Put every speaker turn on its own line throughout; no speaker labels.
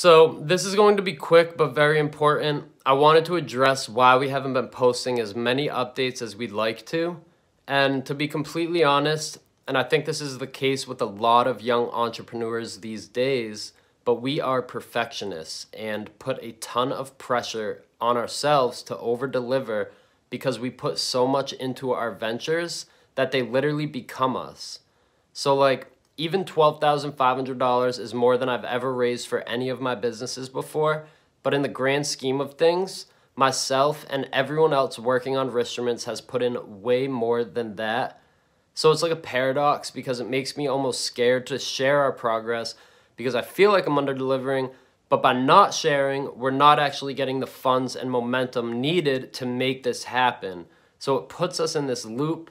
So this is going to be quick but very important. I wanted to address why we haven't been posting as many updates as we'd like to. And to be completely honest, and I think this is the case with a lot of young entrepreneurs these days, but we are perfectionists and put a ton of pressure on ourselves to over deliver because we put so much into our ventures that they literally become us. So like even $12,500 is more than I've ever raised for any of my businesses before, but in the grand scheme of things, myself and everyone else working on instruments has put in way more than that. So it's like a paradox because it makes me almost scared to share our progress because I feel like I'm under delivering, but by not sharing, we're not actually getting the funds and momentum needed to make this happen. So it puts us in this loop.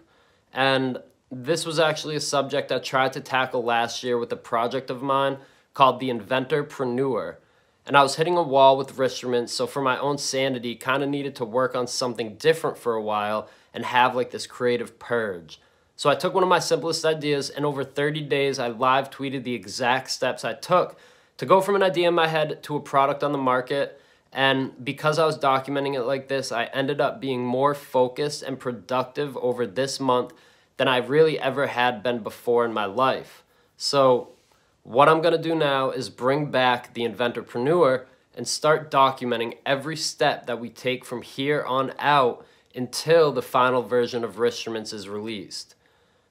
And this was actually a subject I tried to tackle last year with a project of mine called the Inventorpreneur. And I was hitting a wall with instruments, so for my own sanity, kind of needed to work on something different for a while and have like this creative purge. So I took one of my simplest ideas, and over 30 days, I live tweeted the exact steps I took to go from an idea in my head to a product on the market. And because I was documenting it like this, I ended up being more focused and productive over this month than I've really ever had been before in my life. So what I'm gonna do now is bring back the inventorpreneur and start documenting every step that we take from here on out until the final version of Ristruments is released.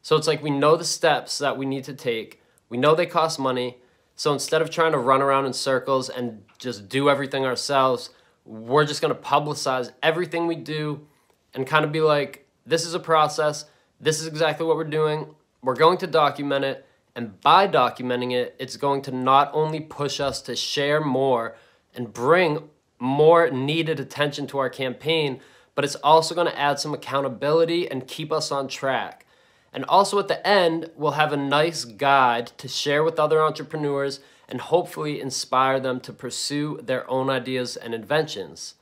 So it's like we know the steps that we need to take, we know they cost money, so instead of trying to run around in circles and just do everything ourselves, we're just gonna publicize everything we do and kind of be like, this is a process, this is exactly what we're doing. We're going to document it. And by documenting it, it's going to not only push us to share more and bring more needed attention to our campaign, but it's also gonna add some accountability and keep us on track. And also at the end, we'll have a nice guide to share with other entrepreneurs and hopefully inspire them to pursue their own ideas and inventions.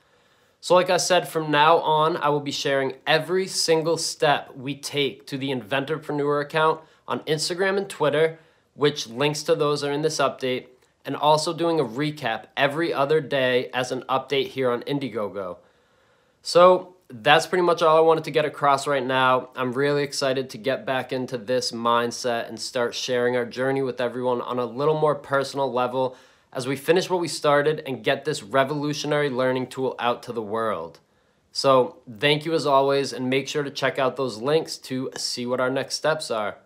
So like I said, from now on, I will be sharing every single step we take to the Inventorpreneur account on Instagram and Twitter, which links to those are in this update, and also doing a recap every other day as an update here on Indiegogo. So that's pretty much all I wanted to get across right now. I'm really excited to get back into this mindset and start sharing our journey with everyone on a little more personal level as we finish what we started and get this revolutionary learning tool out to the world. So thank you as always, and make sure to check out those links to see what our next steps are.